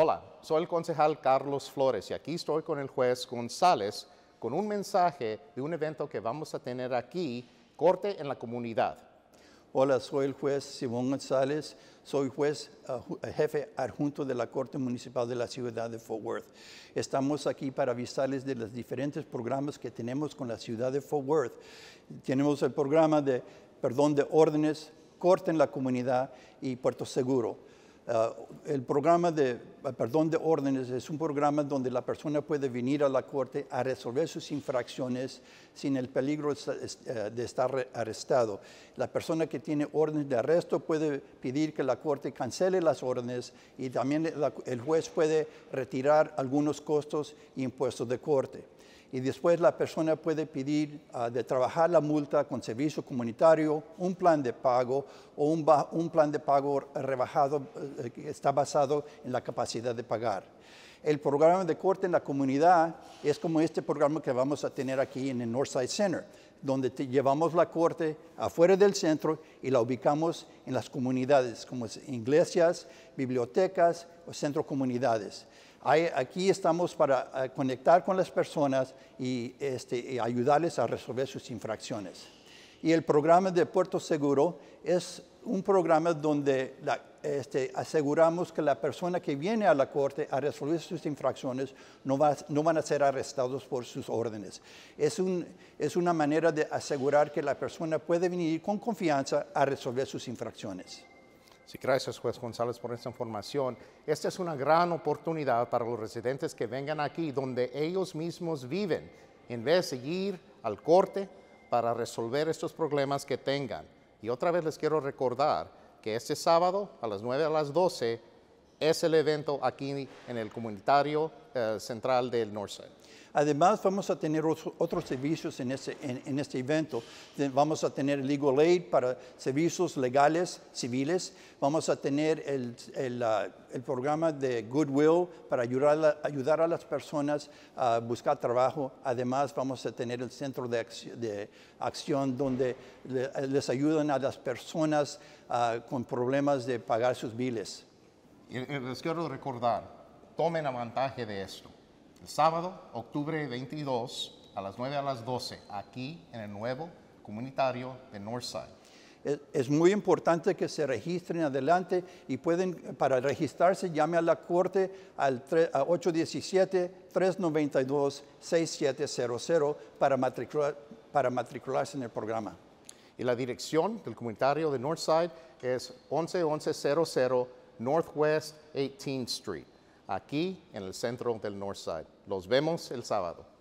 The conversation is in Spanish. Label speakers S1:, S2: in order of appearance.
S1: Hola, soy el concejal Carlos Flores y aquí estoy con el juez González con un mensaje de un evento que vamos a tener aquí, Corte en la Comunidad.
S2: Hola, soy el juez Simón González, soy juez ah, eh, jefe adjunto de la Corte Municipal de la Ciudad de Fort Worth. Estamos aquí para avisarles de los diferentes programas que tenemos con la Ciudad de Fort Worth. Tenemos el programa de perdón de órdenes, Corte en la Comunidad y Puerto Seguro Ah, el programa de, ah, perdón, de órdenes es un programa donde la persona puede venir a la corte a resolver sus infracciones sin el peligro de eh, estar arrestado. La persona que tiene órdenes de arresto puede pedir que la corte cancele las órdenes y también el juez puede retirar algunos costos y e impuestos de corte y después la persona puede pedir ah, de trabajar la multa con servicio comunitario, un plan de pago o un, plan de pago rebajado eh, eh, que está basado en la capacidad de pagar. El programa de corte en la comunidad es como este programa que vamos a tener aquí en el Northside Center, donde llevamos la corte afuera del centro y la ubicamos en las comunidades, como iglesias, bibliotecas o centros comunidades aquí estamos para eh, conectar con las personas este, y, ayudarles a resolver sus infracciones. Y el programa de Puerto Seguro es un programa donde este, aseguramos que la persona que viene a la corte a resolver sus infracciones no, van a ser arrestados por sus órdenes. es una manera de asegurar que la persona puede venir con confianza a
S1: resolver sus infracciones gracias, juez González, por esta información. Esta es una gran oportunidad para los residentes que vengan aquí, donde ellos mismos viven, en vez de ir al corte para resolver estos problemas que tengan. Y otra vez les quiero recordar que este sábado a las 9 a las 12 es el evento aquí en el comunitario eh, central del Northside. Además, vamos a tener
S2: otros servicios en este, evento. Vamos a tener legal aid para servicios legales civiles. Vamos a tener el, programa de Goodwill para ayudar a, ayudar a las personas a buscar trabajo. Además, vamos a tener el centro de, acción, donde les ayudan a las personas ah, con problemas de pagar sus biles. Y les quiero recordar,
S1: tomen avantaje de esto. El sábado, octubre 22, a las 9 a las 12, aquí en el nuevo comunitario de Northside.
S2: Es, muy importante que se registren adelante y pueden, para registrarse, llame a la corte al 817-392-6700
S1: para, matricular, para matricularse en el programa. Y la dirección del comunitario de Northside es 111100 Northwest 18th Street, aquí en el centro del Northside. Los vemos el sábado.